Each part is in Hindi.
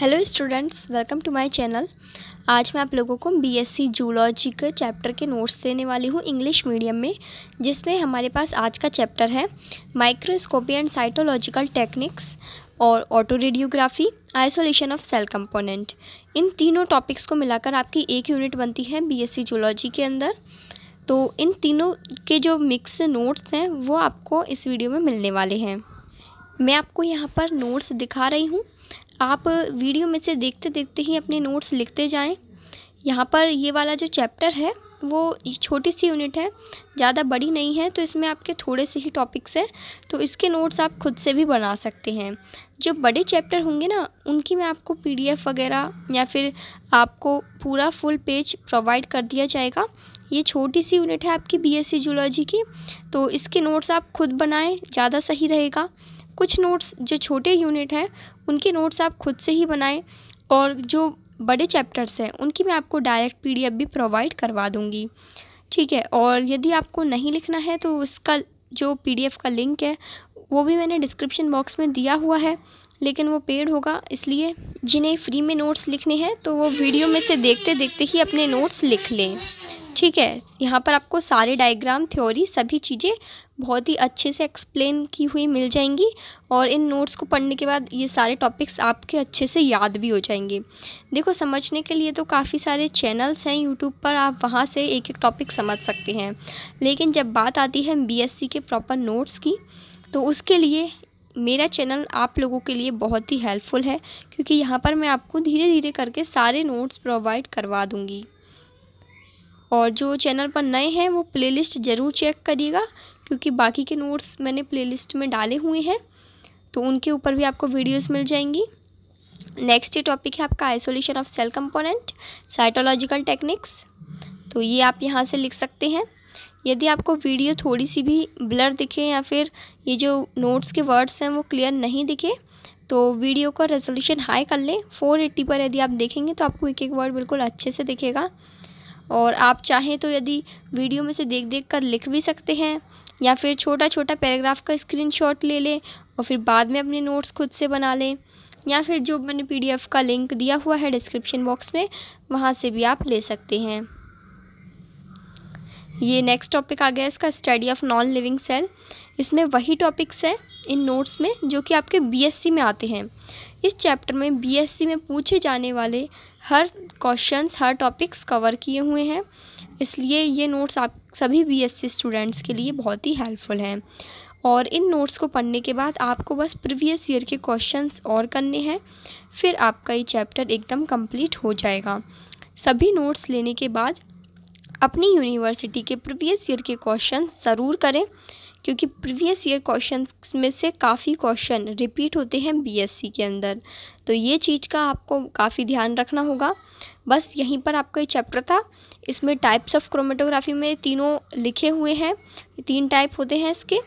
hello students welcome to my channel आज मैं आप लोगों को बीएससी जूलॉजी के चैप्टर के नोट्स देने वाली हूँ इंग्लिश मीडियम में जिसमें हमारे पास आज का चैप्टर है माइक्रोस्कोपी एंड साइटोलॉजिकल टेक्निक्स और auto radiography isolation of cell component इन तीनों टॉपिक्स को मिलाकर आपकी एक यूनिट बनती है बी जूलॉजी के अंदर तो इन तीनों के जो मिक्स नोट्स हैं वो आपको इस वीडियो में मिलने वाले हैं मैं आपको यहाँ पर नोट्स दिखा रही हूँ आप वीडियो में से देखते देखते ही अपने नोट्स लिखते जाएं यहाँ पर ये वाला जो चैप्टर है वो छोटी सी यूनिट है ज़्यादा बड़ी नहीं है तो इसमें आपके थोड़े से ही टॉपिक्स हैं तो इसके नोट्स आप खुद से भी बना सकते हैं जो बड़े चैप्टर होंगे ना उनकी मैं आपको पीडीएफ वगैरह या फिर आपको पूरा फुल पेज प्रोवाइड कर दिया जाएगा ये छोटी सी यूनिट है आपकी बीएससी जूलॉजी की तो इसके नोट्स आप खुद बनाएँ ज़्यादा सही रहेगा कुछ नोट्स जो छोटे यूनिट हैं उनके नोट्स आप खुद से ही बनाएं और जो बड़े चैप्टर्स हैं उनकी मैं आपको डायरेक्ट पी भी प्रोवाइड करवा दूँगी ठीक है और यदि आपको नहीं लिखना है तो उसका जो पी का लिंक है वो भी मैंने डिस्क्रिप्शन बॉक्स में दिया हुआ है लेकिन वो पेड होगा इसलिए जिन्हें फ्री में नोट्स लिखने हैं तो वो वीडियो में से देखते देखते ही अपने नोट्स लिख लें ठीक है यहाँ पर आपको सारे डायग्राम थ्योरी सभी चीज़ें बहुत ही अच्छे से एक्सप्लेन की हुई मिल जाएंगी और इन नोट्स को पढ़ने के बाद ये सारे टॉपिक्स आपके अच्छे से याद भी हो जाएंगे देखो समझने के लिए तो काफ़ी सारे चैनल्स हैं यूट्यूब पर आप वहाँ से एक एक टॉपिक समझ सकते हैं लेकिन जब बात आती है बी के प्रॉपर नोट्स की तो उसके लिए मेरा चैनल आप लोगों के लिए बहुत ही हेल्पफुल है क्योंकि यहाँ पर मैं आपको धीरे धीरे करके सारे नोट्स प्रोवाइड करवा दूँगी और जो चैनल पर नए हैं वो प्लेलिस्ट ज़रूर चेक करिएगा क्योंकि बाकी के नोट्स मैंने प्लेलिस्ट में डाले हुए हैं तो उनके ऊपर भी आपको वीडियोस मिल जाएंगी नेक्स्ट टॉपिक है आपका isolation of cell component cytological techniques तो ये आप यहाँ से लिख सकते हैं यदि आपको वीडियो थोड़ी सी भी ब्लर दिखे या फिर ये जो नोट्स के वर्ड्स हैं वो क्लियर नहीं दिखे तो वीडियो का रेजोल्यूशन हाई कर लें 480 पर यदि आप देखेंगे तो आपको एक एक वर्ड बिल्कुल अच्छे से दिखेगा और आप चाहें तो यदि वीडियो में से देख देख कर लिख भी सकते हैं या फिर छोटा छोटा पैराग्राफ का स्क्रीनशॉट ले लें और फिर बाद में अपने नोट्स खुद से बना लें या फिर जो मैंने पीडीएफ का लिंक दिया हुआ है डिस्क्रिप्शन बॉक्स में वहाँ से भी आप ले सकते हैं ये नेक्स्ट टॉपिक आ गया इसका study of non living cell इसमें वही टॉपिक्स हैं इन नोट्स में जो कि आपके बीएससी में आते हैं इस चैप्टर में बीएससी में पूछे जाने वाले हर क्वेश्चंस हर टॉपिक्स कवर किए हुए हैं इसलिए ये नोट्स आप सभी बीएससी स्टूडेंट्स के लिए बहुत ही हेल्पफुल हैं और इन नोट्स को पढ़ने के बाद आपको बस प्रीवियस ईयर के क्वेश्चंस और करने हैं फिर आपका ये चैप्टर एकदम कंप्लीट हो जाएगा सभी नोट्स लेने के बाद अपनी यूनिवर्सिटी के प्रीवियस ईयर के क्वेश्चन ज़रूर करें क्योंकि प्रीवियस ईयर क्वेश्चन में से काफ़ी क्वेश्चन रिपीट होते हैं बीएससी के अंदर तो ये चीज़ का आपको काफ़ी ध्यान रखना होगा बस यहीं पर आपका ये चैप्टर था इसमें टाइप्स ऑफ क्रोमेटोग्राफी में तीनों लिखे हुए हैं तीन टाइप होते हैं इसके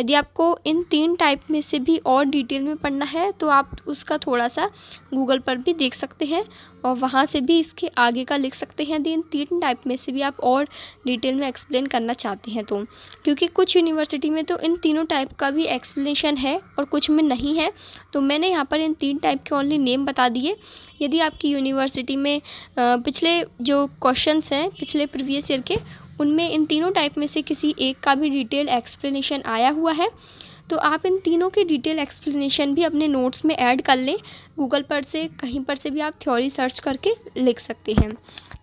यदि आपको इन तीन टाइप में से भी और डिटेल में पढ़ना है तो आप उसका थोड़ा सा गूगल पर भी देख सकते हैं और वहाँ से भी इसके आगे का लिख सकते हैं यदि इन तीन टाइप में से भी आप और डिटेल में एक्सप्लेन करना चाहते हैं तो क्योंकि कुछ यूनिवर्सिटी में तो इन तीनों टाइप का भी एक्सप्लेनेशन है और कुछ में नहीं है तो मैंने यहाँ पर इन तीन टाइप के ओनली नेम बता दिए यदि आपकी यूनिवर्सिटी में पिछले जो क्वेश्चन हैं पिछले प्रीवियस ईयर के उनमें इन तीनों टाइप में से किसी एक का भी डिटेल एक्सप्लेनेशन आया हुआ है तो आप इन तीनों के डिटेल एक्सप्लेनेशन भी अपने नोट्स में ऐड कर लें गूगल पर से कहीं पर से भी आप थ्योरी सर्च करके लिख सकते हैं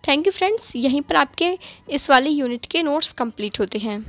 थैंक यू फ्रेंड्स यहीं पर आपके इस वाले यूनिट के नोट्स कंप्लीट होते हैं